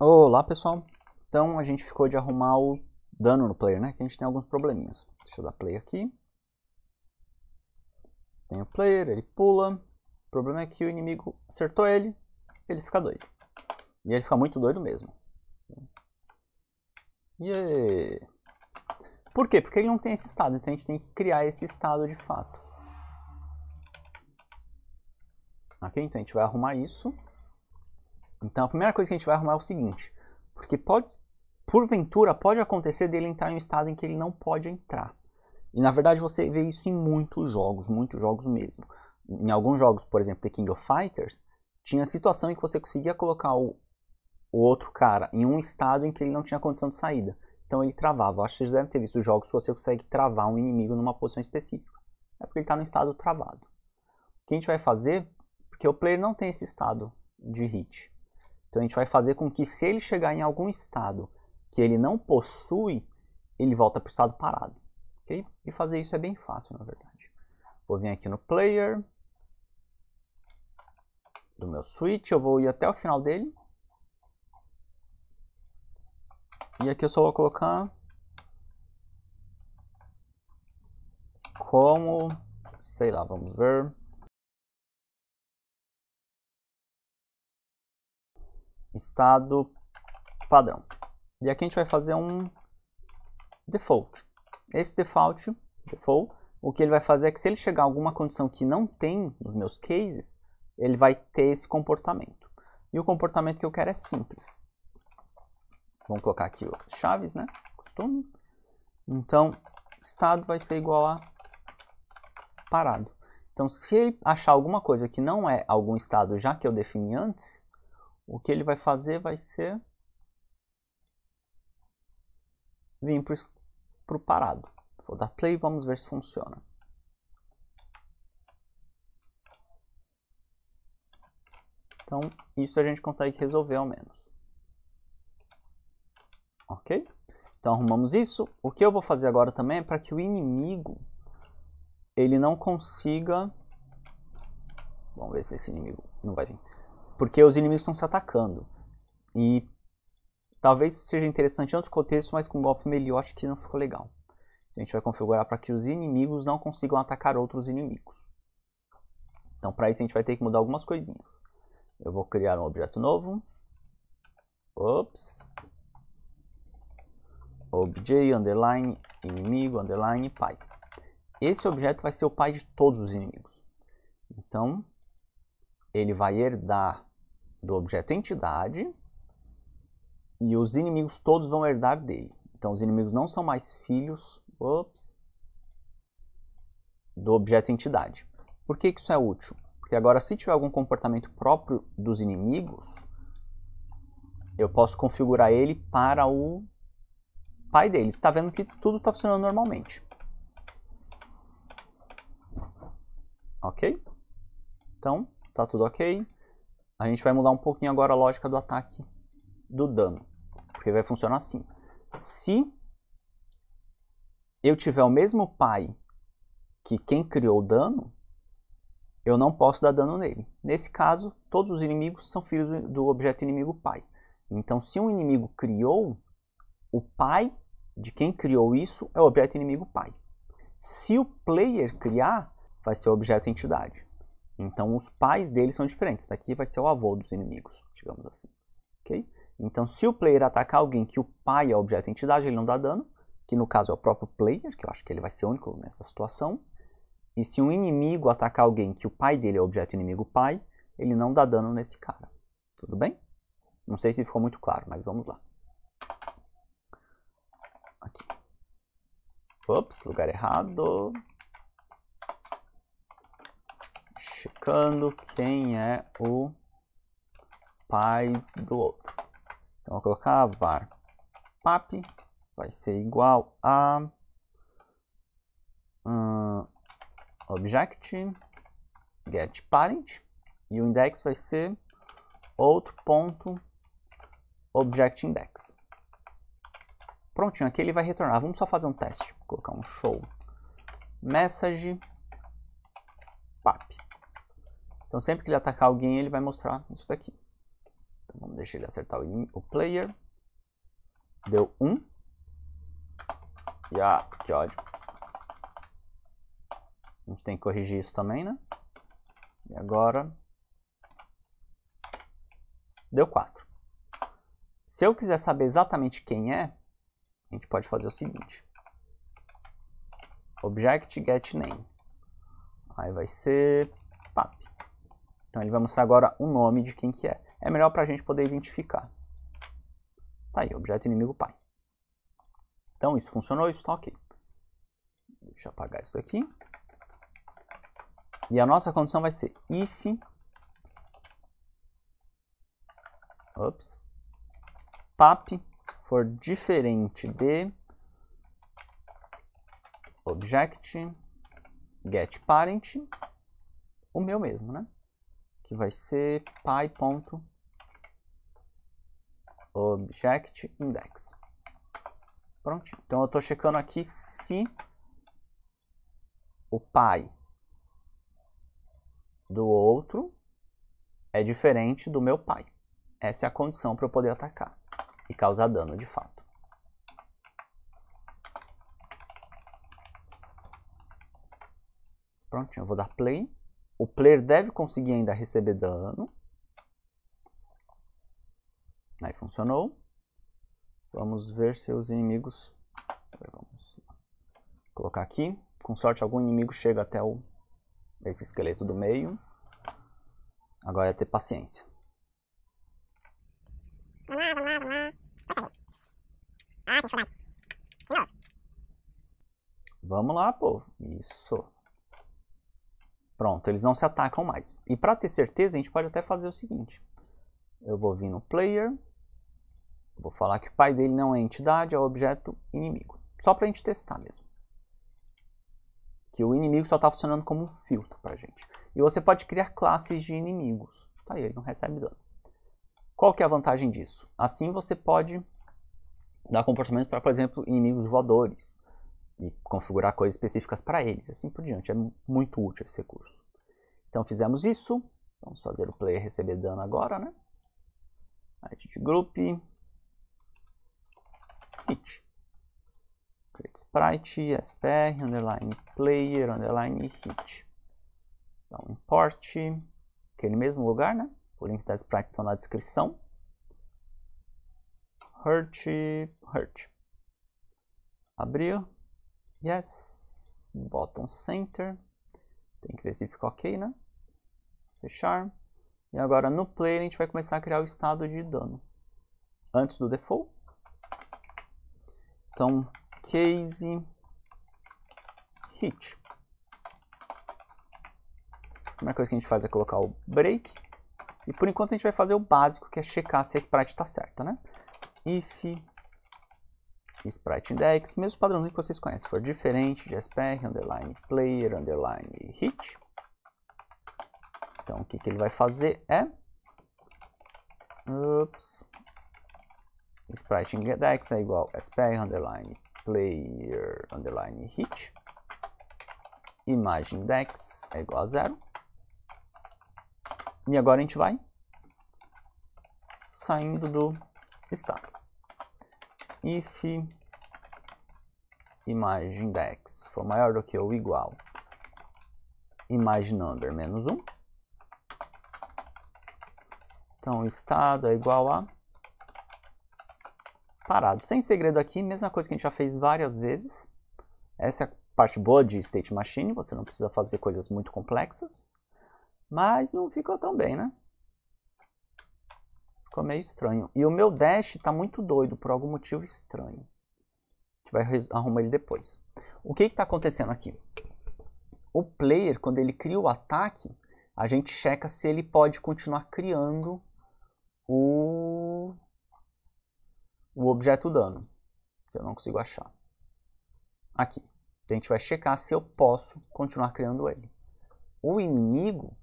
Olá pessoal, então a gente ficou de arrumar o dano no player, né? Que a gente tem alguns probleminhas. Deixa eu dar play aqui. Tem o player, ele pula. O problema é que o inimigo acertou ele, ele fica doido. E ele fica muito doido mesmo. Yeah. Por quê? Porque ele não tem esse estado, então a gente tem que criar esse estado de fato. Ok, então a gente vai arrumar isso. Então a primeira coisa que a gente vai arrumar é o seguinte, porque pode, porventura pode acontecer dele entrar em um estado em que ele não pode entrar. E na verdade você vê isso em muitos jogos, muitos jogos mesmo. Em alguns jogos, por exemplo, The King of Fighters, tinha situação em que você conseguia colocar o, o outro cara em um estado em que ele não tinha condição de saída. Então ele travava. Acho que vocês devem ter visto jogos que você consegue travar um inimigo numa posição específica. É porque ele está no estado travado. O que a gente vai fazer, porque o player não tem esse estado de hit. Então a gente vai fazer com que se ele chegar em algum estado que ele não possui, ele volta para o estado parado. Okay? E fazer isso é bem fácil, na verdade. Vou vir aqui no player do meu switch, eu vou ir até o final dele. E aqui eu só vou colocar como, sei lá, vamos ver. estado padrão. E aqui a gente vai fazer um default. Esse default, default, o que ele vai fazer é que se ele chegar a alguma condição que não tem nos meus cases, ele vai ter esse comportamento. E o comportamento que eu quero é simples. Vamos colocar aqui o chaves, né? Costume. Então, estado vai ser igual a parado. Então, se ele achar alguma coisa que não é algum estado já que eu defini antes, o que ele vai fazer vai ser vir para o parado. Vou dar play e vamos ver se funciona. Então, isso a gente consegue resolver ao menos. Ok? Então, arrumamos isso. O que eu vou fazer agora também é para que o inimigo ele não consiga... Vamos ver se esse inimigo não vai vir porque os inimigos estão se atacando. E talvez seja interessante em outros contextos, mas com o golpe melee acho que não ficou legal. A gente vai configurar para que os inimigos não consigam atacar outros inimigos. Então para isso a gente vai ter que mudar algumas coisinhas. Eu vou criar um objeto novo. Ops. objeto underline, inimigo, underline, pai. Esse objeto vai ser o pai de todos os inimigos. Então, ele vai herdar do objeto entidade e os inimigos todos vão herdar dele. Então os inimigos não são mais filhos do objeto entidade. Por que, que isso é útil? Porque agora se tiver algum comportamento próprio dos inimigos, eu posso configurar ele para o pai dele. está vendo que tudo está funcionando normalmente. Ok? Então, está tudo ok. A gente vai mudar um pouquinho agora a lógica do ataque do dano. Porque vai funcionar assim. Se eu tiver o mesmo pai que quem criou o dano, eu não posso dar dano nele. Nesse caso, todos os inimigos são filhos do objeto inimigo pai. Então, se um inimigo criou, o pai de quem criou isso é o objeto inimigo pai. Se o player criar, vai ser o objeto entidade. Então os pais deles são diferentes. Daqui vai ser o avô dos inimigos, digamos assim. Ok? Então se o player atacar alguém que o pai é objeto entidade, ele não dá dano, que no caso é o próprio player, que eu acho que ele vai ser único nessa situação. E se um inimigo atacar alguém que o pai dele é objeto inimigo pai, ele não dá dano nesse cara. Tudo bem? Não sei se ficou muito claro, mas vamos lá. Aqui. Ops, lugar errado checando quem é o pai do outro. Então, vou colocar var pap vai ser igual a um, object get parent e o index vai ser outro ponto object index. Prontinho, aqui ele vai retornar. Vamos só fazer um teste. Vou colocar um show message pap. Então sempre que ele atacar alguém, ele vai mostrar isso daqui. Então vamos deixar ele acertar o, o player. Deu 1. Um. E ah, que ódio. A gente tem que corrigir isso também, né? E agora... Deu 4. Se eu quiser saber exatamente quem é, a gente pode fazer o seguinte. Object get name. Aí vai ser pap. Então ele vai mostrar agora o nome de quem que é. É melhor para a gente poder identificar. Tá aí, objeto inimigo pai. Então isso funcionou, isso está ok. Deixa eu apagar isso daqui. E a nossa condição vai ser if... Ops. Pap for diferente de object get parent, o meu mesmo, né? que vai ser index Prontinho. Então eu estou checando aqui se o pai do outro é diferente do meu pai. Essa é a condição para eu poder atacar e causar dano de fato. Prontinho, eu vou dar play. O player deve conseguir ainda receber dano. Aí funcionou. Vamos ver se os inimigos... Vamos colocar aqui. Com sorte, algum inimigo chega até o... esse esqueleto do meio. Agora é ter paciência. Vamos lá, povo. Isso. Pronto, eles não se atacam mais. E para ter certeza, a gente pode até fazer o seguinte. Eu vou vir no player, vou falar que o pai dele não é entidade, é objeto inimigo. Só para a gente testar mesmo. Que o inimigo só está funcionando como um filtro para a gente. E você pode criar classes de inimigos. Tá aí, ele não recebe dano. Qual que é a vantagem disso? Assim você pode dar comportamentos para, por exemplo, inimigos voadores e configurar coisas específicas para eles, assim por diante. É muito útil esse recurso. Então fizemos isso. Vamos fazer o player receber dano agora, né? Attitude group. Hit. Create sprite, spr, underline player, underline hit. Então import. Aquele mesmo lugar, né? O link das sprites estão na descrição. Hurt, hurt. Abriu, Yes, bottom center. Tem que ver se ficou ok, né? Fechar. E agora no player a gente vai começar a criar o estado de dano. Antes do default. Então, case hit. A primeira coisa que a gente faz é colocar o break. E por enquanto a gente vai fazer o básico, que é checar se a sprite está certa, né? If Sprite Index, mesmo padrãozinho que vocês conhecem, for diferente de SPR, underline player, underline hit. Então o que, que ele vai fazer é ups, Sprite Index é igual SPR, underline player, underline hit. Imagem Index é igual a zero. E agora a gente vai saindo do estado if image index for maior do que ou igual image number menos 1. Então, estado é igual a parado. Sem segredo aqui, mesma coisa que a gente já fez várias vezes. Essa é a parte boa de State Machine, você não precisa fazer coisas muito complexas. Mas não ficou tão bem, né? Ficou meio estranho. E o meu dash está muito doido por algum motivo estranho. A gente vai arrumar ele depois. O que está acontecendo aqui? O player, quando ele cria o ataque, a gente checa se ele pode continuar criando o, o objeto dano. Que eu não consigo achar. Aqui. Então a gente vai checar se eu posso continuar criando ele. O inimigo,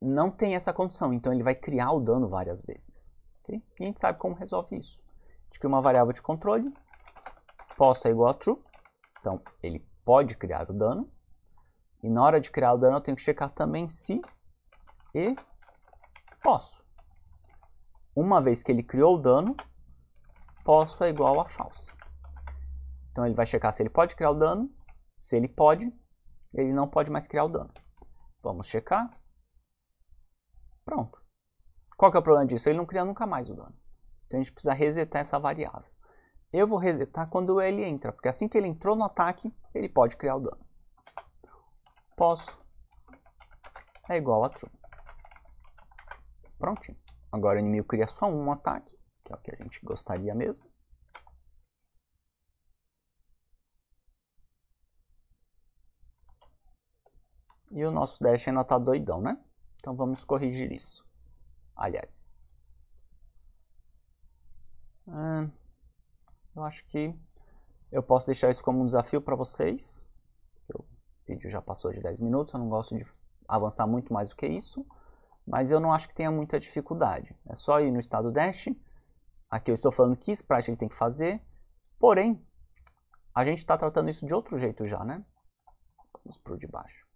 não tem essa condição, então ele vai criar o dano várias vezes. Okay? E a gente sabe como resolve isso. A gente cria uma variável de controle, possa é igual a true, então ele pode criar o dano. E na hora de criar o dano eu tenho que checar também se e posso. Uma vez que ele criou o dano, posso é igual a falsa. Então ele vai checar se ele pode criar o dano, se ele pode, ele não pode mais criar o dano. Vamos checar. Pronto. Qual que é o problema disso? Ele não cria nunca mais o dano. Então a gente precisa resetar essa variável. Eu vou resetar quando ele entra, porque assim que ele entrou no ataque, ele pode criar o dano. Posso é igual a true. Prontinho. Agora o inimigo cria só um ataque, que é o que a gente gostaria mesmo. E o nosso dash ainda tá doidão, né? Então vamos corrigir isso. Aliás. eu acho que eu posso deixar isso como um desafio para vocês. O vídeo já passou de 10 minutos, eu não gosto de avançar muito mais do que isso. Mas eu não acho que tenha muita dificuldade. É só ir no estado dash. Aqui eu estou falando que sprite ele tem que fazer. Porém, a gente está tratando isso de outro jeito já, né? Vamos para o de baixo.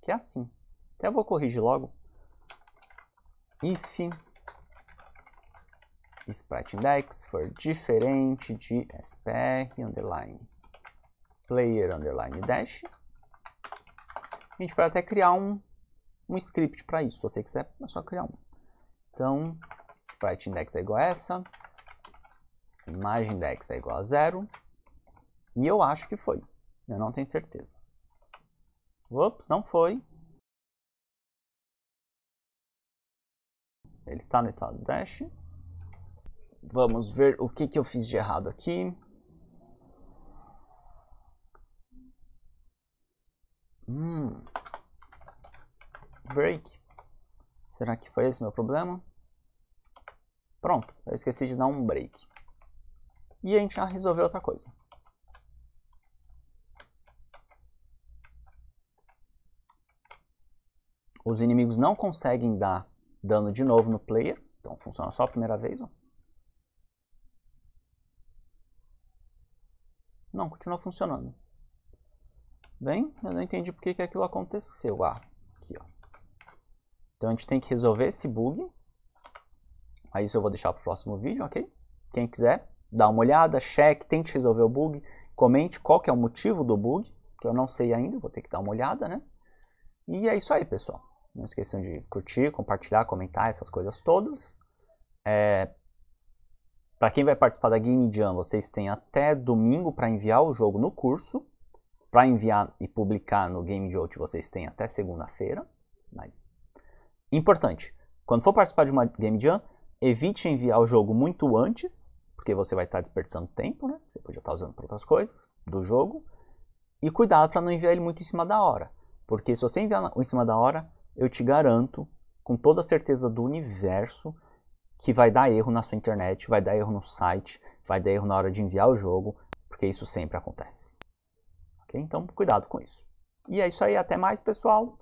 Que é assim. Até vou corrigir logo if sprite index for diferente de spr underline player underline dash. A gente pode até criar um, um script para isso. Se você quiser, é só criar um. Então, sprite index é igual a essa. Imagem index é igual a zero. E eu acho que foi. Eu não tenho certeza. Ops, não foi. Ele está no estado dash. Vamos ver o que, que eu fiz de errado aqui. Hum. Break. Será que foi esse meu problema? Pronto, eu esqueci de dar um break. E a gente já resolveu outra coisa. Os inimigos não conseguem dar dando de novo no player. Então funciona só a primeira vez. Ó. Não, continua funcionando. Bem, eu não entendi porque que aquilo aconteceu. Ah, aqui, ó. Então a gente tem que resolver esse bug. Aí isso eu vou deixar para o próximo vídeo, ok? Quem quiser, dá uma olhada, cheque, tente resolver o bug. Comente qual que é o motivo do bug, que eu não sei ainda, vou ter que dar uma olhada, né? E é isso aí, pessoal. Não esqueçam de curtir, compartilhar, comentar, essas coisas todas. É... Para quem vai participar da Game Jam, vocês têm até domingo para enviar o jogo no curso. Para enviar e publicar no Game Jolt, vocês têm até segunda-feira. Mas, importante, quando for participar de uma Game Jam, evite enviar o jogo muito antes, porque você vai estar desperdiçando tempo, né? Você podia estar usando para outras coisas do jogo. E cuidado para não enviar ele muito em cima da hora, porque se você enviar em cima da hora, eu te garanto, com toda a certeza do universo, que vai dar erro na sua internet, vai dar erro no site, vai dar erro na hora de enviar o jogo, porque isso sempre acontece. Ok? Então, cuidado com isso. E é isso aí, até mais, pessoal.